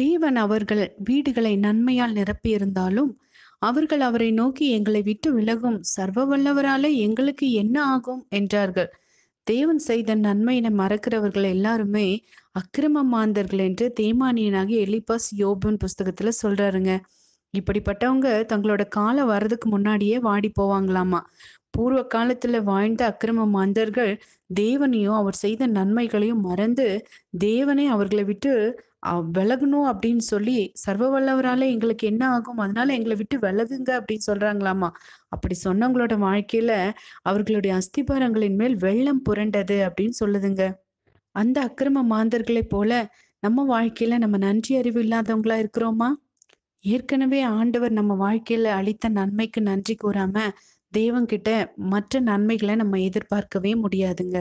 தேவன் அவர்கள் வீடுகளை நன்மையால் நிரப்பியிருந்தாலும் அவர்கள் அவரை நோக்கி எங்களை விட்டு விலகும் சர்வ வல்லவராலே எங்களுக்கு என்ன ஆகும் என்றார்கள் தேவன் செய்த நன்மையினை மறக்கிறவர்கள் எல்லாருமே அக்கிரம மாந்தர்கள் என்று தேமானியனாகி எலிபாஸ் யோபன் புஸ்தகத்துல சொல்றாருங்க இப்படிப்பட்டவங்க தங்களோட காலம் வர்றதுக்கு முன்னாடியே வாடி போவாங்களாமா பூர்வ காலத்துல வாழ்ந்த அக்கிரம மாந்தர்கள் தேவனையும் அவர் செய்த நன்மைகளையும் மறந்து தேவனே அவர்களை விட்டு விலகணும் அப்படின்னு சொல்லி சர்வ வல்லவரால எங்களுக்கு என்ன ஆகும் அதனால எங்களை விட்டு விலகுங்க அப்படின்னு சொல்றாங்களாமா அப்படி சொன்னவங்களோட வாழ்க்கையில அவர்களுடைய அஸ்திபாரங்களின் மேல் வெள்ளம் புரண்டது அப்படின்னு சொல்லுதுங்க அந்த அக்கிரம மாந்தர்களை போல நம்ம வாழ்க்கையில நம்ம நன்றி அறிவு இல்லாதவங்களா இருக்கிறோமா ஏற்கனவே ஆண்டவர் நம்ம வாழ்க்கையில அளித்த நன்மைக்கு நன்றி கூறாம தெய்வங்கிட்ட மற்ற நன்மைகளை நம்ம எதிர்பார்க்கவே முடியாதுங்க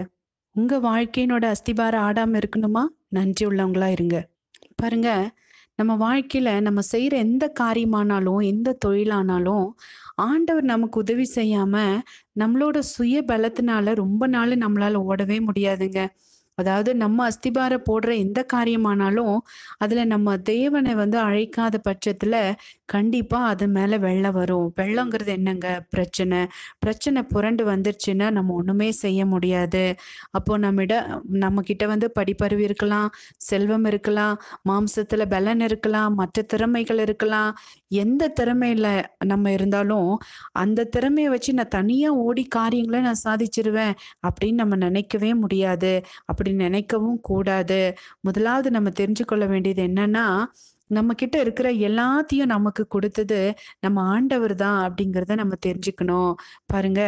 உங்க வாழ்க்கையினோட அஸ்திபார ஆடாம இருக்கணுமா நன்றி உள்ளவங்களா இருங்க பாருங்க நம்ம வாழ்க்கையில நம்ம செய்யற எந்த காரியமானாலும் எந்த தொழிலானாலும் ஆண்டவர் நமக்கு உதவி செய்யாம நம்மளோட சுய பலத்தினால ரொம்ப நாள் நம்மளால ஓடவே முடியாதுங்க அதாவது நம்ம அஸ்திபார போடுற எந்த காரியமானாலும் அதுல நம்ம தேவனை வந்து அழைக்காத பட்சத்துல கண்டிப்பா அது மேல வெள்ளம் வரும் வெள்ளங்கிறது என்னங்க பிரச்சனை பிரச்சனை புரண்டு வந்துருச்சுன்னா நம்ம ஒண்ணுமே செய்ய முடியாது அப்போ நம்மிட நம்ம கிட்ட வந்து படிப்பறிவு இருக்கலாம் செல்வம் இருக்கலாம் மாம்சத்துல பலன் இருக்கலாம் மற்ற திறமைகள் இருக்கலாம் எந்த திறமையில நம்ம இருந்தாலும் அந்த திறமையை வச்சு நான் தனியா ஓடி காரியங்களை நான் சாதிச்சிருவேன் அப்படின்னு நம்ம நினைக்கவே முடியாது அப்படி அப்படி நினைக்கவும் கூடாது முதலாவது நம்ம தெரிஞ்சுக்கொள்ள வேண்டியது என்னன்னா நம்ம கிட்ட இருக்கிற எல்லாத்தையும் நமக்கு கொடுத்தது நம்ம ஆண்டவர் தான் அப்படிங்கிறத நம்ம தெரிஞ்சுக்கணும் பாருங்க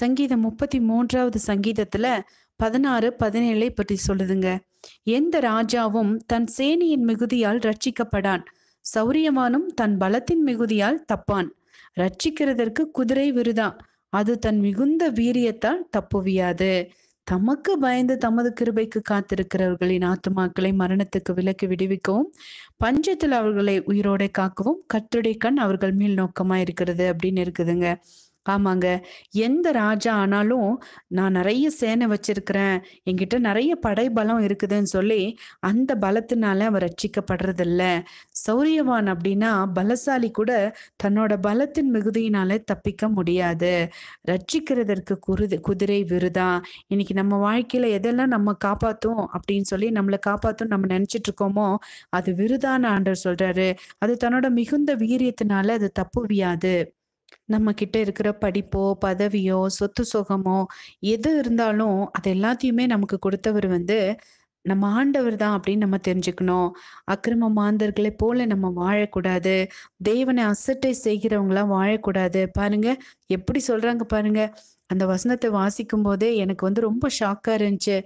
சங்கீதம் முப்பத்தி மூன்றாவது சங்கீதத்துல பதினாறு பதினேழை பற்றி சொல்லுதுங்க எந்த ராஜாவும் தன் சேனியின் மிகுதியால் ரட்சிக்கப்படான் சௌரியமானும் தன் பலத்தின் மிகுதியால் தப்பான் ரட்சிக்கிறதற்கு குதிரை விருதான் அது தன் மிகுந்த வீரியத்தால் தப்புவியாது தமக்கு பயந்து தமது கிருபைக்கு காத்திருக்கிறவர்களின் ஆத்துமாக்களை மரணத்துக்கு விலக்கி விடுவிக்கவும் பஞ்சத்தில் அவர்களை உயிரோட காக்கவும் கத்துடைய கண் அவர்கள் மேல் நோக்கமா இருக்கிறது அப்படின்னு இருக்குதுங்க ஆமாங்க எந்த ராஜா ஆனாலும் நான் நிறைய சேனை வச்சிருக்கிறேன் என்கிட்ட நிறைய படைபலம் இருக்குதுன்னு சொல்லி அந்த பலத்தினால அவர் ரட்சிக்கப்படுறதில்ல சௌரியவான் அப்படின்னா பலசாலி கூட தன்னோட பலத்தின் மிகுதியினால தப்பிக்க முடியாது ரட்சிக்கிறதற்கு குருது குதிரை விருதான் இன்னைக்கு நம்ம வாழ்க்கையில எதெல்லாம் நம்ம காப்பாத்தும் அப்படின்னு சொல்லி நம்மளை காப்பாத்தும் நம்ம நினைச்சிட்டு இருக்கோமோ அது விருதான ஆண்டர் சொல்றாரு அது தன்னோட மிகுந்த வீரியத்தினால அது தப்புவியாது நம்ம கிட்ட இருக்கிற படிப்போ பதவியோ சொத்து சுகமோ எது இருந்தாலும் அது எல்லாத்தையுமே நமக்கு கொடுத்தவர் வந்து நம்ம ஆண்டவர் தான் அப்படின்னு நம்ம தெரிஞ்சுக்கணும் அக்கிரம மாந்தர்களை போல நம்ம வாழக்கூடாது தேவனை அசட்டை செய்கிறவங்களாம் வாழக்கூடாது பாருங்க எப்படி சொல்றாங்க பாருங்க அந்த வசனத்தை வாசிக்கும் போதே எனக்கு வந்து ரொம்ப ஷாக்கா இருந்துச்சு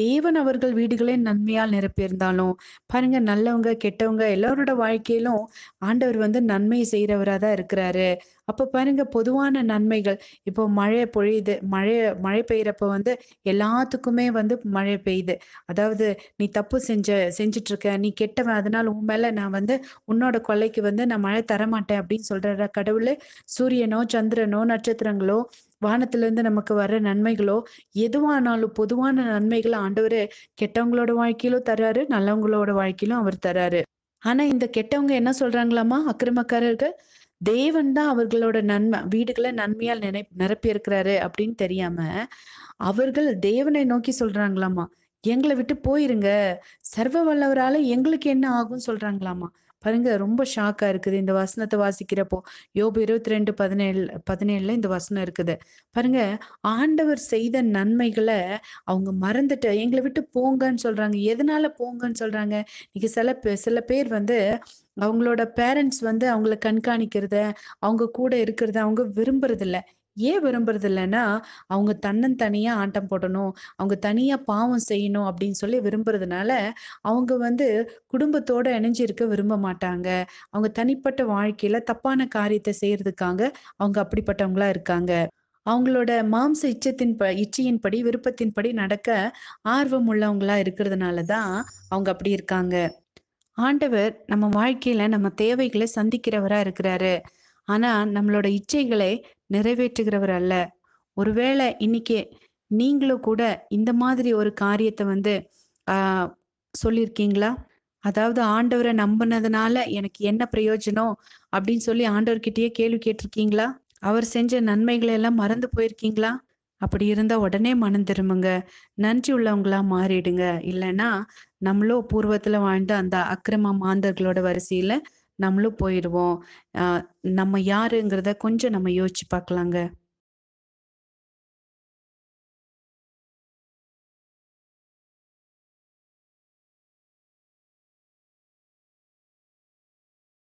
தேவன் அவர்கள் வீடுகளே நன்மையால் நிரப்பியிருந்தாலும் பாருங்க நல்லவங்க கெட்டவங்க எல்லாரோட வாழ்க்கையிலும் ஆண்டவர் வந்து நன்மையை செய்யறவராதான் தான் இருக்கிறாரு அப்போ பாருங்க பொதுவான நன்மைகள் இப்போ மழை பொழியுது மழை மழை பெய்யறப்ப வந்து எல்லாத்துக்குமே வந்து மழை பெய்யுது அதாவது நீ தப்பு செஞ்ச செஞ்சுட்டு இருக்க நீ கெட்டவன் அதனால உன் மேல நான் வந்து உன்னோட கொலைக்கு வந்து நான் மழை தரமாட்டேன் அப்படின்னு சொல்ற கடவுள் சூரியனோ சந்திரனோ நட்சத்திரங்களோ வானத்திலிருந்து நமக்கு வர நன்மைகளோ எதுவானாலும் பொதுவான நன்மைகளை ஆண்டவர் கெட்டவங்களோட வாழ்க்கையிலும் தராரு நல்லவங்களோட வாழ்க்கையிலும் அவர் தராரு ஆனா இந்த கெட்டவங்க என்ன சொல்றாங்களாமா அக்கிரமக்காரர்கள் தேவன் தான் அவர்களோட நன்மை வீடுகளை நன்மையால் நினை இருக்கிறாரு அப்படின்னு தெரியாம அவர்கள் தேவனை நோக்கி சொல்றாங்களாமா எங்களை விட்டு போயிருங்க சர்வ வல்லவரால எங்களுக்கு என்ன ஆகும் சொல்றாங்களாமா பாருங்க ரொம்ப ஷாக்கா இருக்குது இந்த வசனத்தை வாசிக்கிறப்போ யோபு இருபத்தி ரெண்டு பதினேழு பதினேழுல இந்த வசனம் இருக்குது பாருங்க ஆண்டவர் செய்த நன்மைகளை அவங்க மறந்துட்டு எங்களை விட்டு போங்கன்னு சொல்றாங்க எதனால போங்கன்னு சொல்றாங்க இன்னைக்கு சில சில பேர் வந்து அவங்களோட பேரண்ட்ஸ் வந்து அவங்கள கண்காணிக்கிறத அவங்க கூட இருக்கிறத அவங்க விரும்புறதில்ல ஏன் விரும்புறது இல்லைன்னா அவங்க தன்னந்தனியா ஆட்டம் போடணும் அவங்க தனியா பாவம் செய்யணும் அப்படின்னு சொல்லி விரும்புறதுனால அவங்க வந்து குடும்பத்தோட இணைஞ்சிருக்க விரும்ப மாட்டாங்க அவங்க தனிப்பட்ட வாழ்க்கையில தப்பான காரியத்தை செய்யறதுக்காங்க அவங்க அப்படிப்பட்டவங்களா இருக்காங்க அவங்களோட மாம்ச இச்சத்தின் ப இச்சையின்படி விருப்பத்தின்படி நடக்க ஆர்வம் உள்ளவங்களா இருக்கிறதுனால தான் அவங்க அப்படி இருக்காங்க ஆண்டவர் நம்ம வாழ்க்கையில நம்ம தேவைகளை சந்திக்கிறவரா இருக்கிறாரு ஆனா நம்மளோட இச்சைகளை நிறைவேற்றுகிறவர் அல்ல ஒருவேளை இன்னைக்கு நீங்களும் கூட இந்த மாதிரி ஒரு காரியத்தை வந்து சொல்லியிருக்கீங்களா அதாவது ஆண்டவரை நம்பினதுனால எனக்கு என்ன பிரயோஜனம் அப்படின்னு சொல்லி ஆண்டவர்கிட்டயே கேள்வி கேட்டிருக்கீங்களா அவர் செஞ்ச நன்மைகளை எல்லாம் மறந்து போயிருக்கீங்களா அப்படி இருந்தால் உடனே மனம் திரும்புங்க நன்றி உள்ளவங்களா மாறிடுங்க இல்லைன்னா நம்மளும் பூர்வத்தில் வாழ்ந்த அந்த அக்கிரம மாந்தர்களோட வரிசையில் நம்மளும் போயிடுவோம் நம்ம யாருங்கிறத கொஞ்சம் நம்ம யோசிச்சு பார்க்கலாங்க